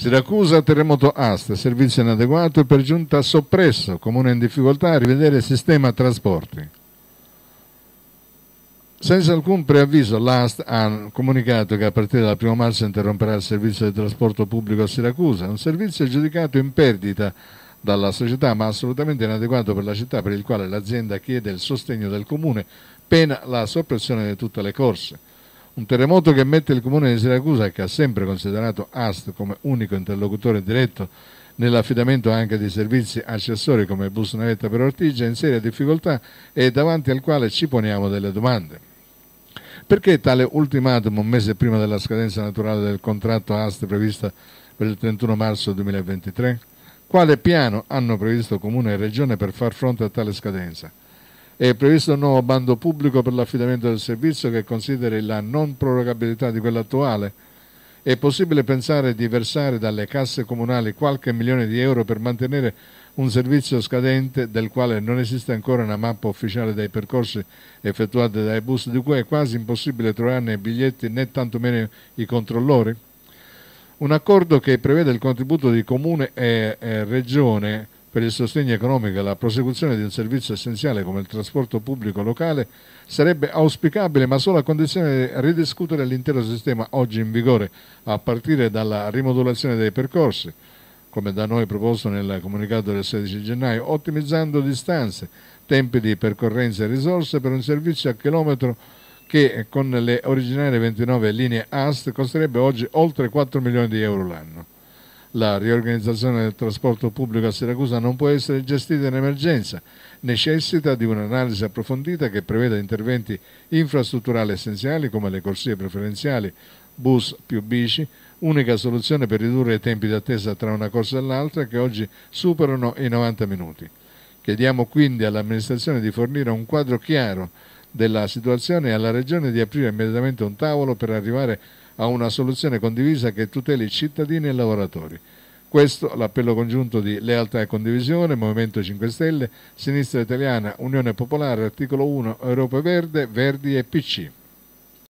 Siracusa, terremoto AST, servizio inadeguato e per giunta soppresso, comune in difficoltà a rivedere il sistema trasporti. Senza alcun preavviso l'AST ha comunicato che a partire dal 1 marzo interromperà il servizio di trasporto pubblico a Siracusa, un servizio giudicato in perdita dalla società ma assolutamente inadeguato per la città per il quale l'azienda chiede il sostegno del comune, pena la soppressione di tutte le corse. Un terremoto che mette il comune di Siracusa, che ha sempre considerato AST come unico interlocutore diretto nell'affidamento anche di servizi accessori come bus navetta per Ortigia, in seria difficoltà e davanti al quale ci poniamo delle domande. Perché tale ultimatum un mese prima della scadenza naturale del contratto AST prevista per il 31 marzo 2023? Quale piano hanno previsto Comune e Regione per far fronte a tale scadenza? È previsto un nuovo bando pubblico per l'affidamento del servizio che consideri la non prorogabilità di quello attuale. È possibile pensare di versare dalle casse comunali qualche milione di euro per mantenere un servizio scadente del quale non esiste ancora una mappa ufficiale dei percorsi effettuati dai bus, di cui è quasi impossibile trovarne i biglietti né tantomeno i controllori? Un accordo che prevede il contributo di comune e, e regione per il sostegno economico e la prosecuzione di un servizio essenziale come il trasporto pubblico locale sarebbe auspicabile ma solo a condizione di ridiscutere l'intero sistema oggi in vigore a partire dalla rimodulazione dei percorsi come da noi proposto nel comunicato del 16 gennaio, ottimizzando distanze, tempi di percorrenza e risorse per un servizio a chilometro che con le originarie 29 linee AST costerebbe oggi oltre 4 milioni di euro l'anno. La riorganizzazione del trasporto pubblico a Siracusa non può essere gestita in emergenza, necessita di un'analisi approfondita che preveda interventi infrastrutturali essenziali come le corsie preferenziali, bus più bici, unica soluzione per ridurre i tempi di attesa tra una corsa e l'altra che oggi superano i 90 minuti. Chiediamo quindi all'amministrazione di fornire un quadro chiaro della situazione e alla Regione di aprire immediatamente un tavolo per arrivare a a una soluzione condivisa che tuteli cittadini e lavoratori. Questo l'appello congiunto di Lealtà e Condivisione, Movimento 5 Stelle, Sinistra Italiana, Unione Popolare, Articolo 1, Europa Verde, Verdi e PC.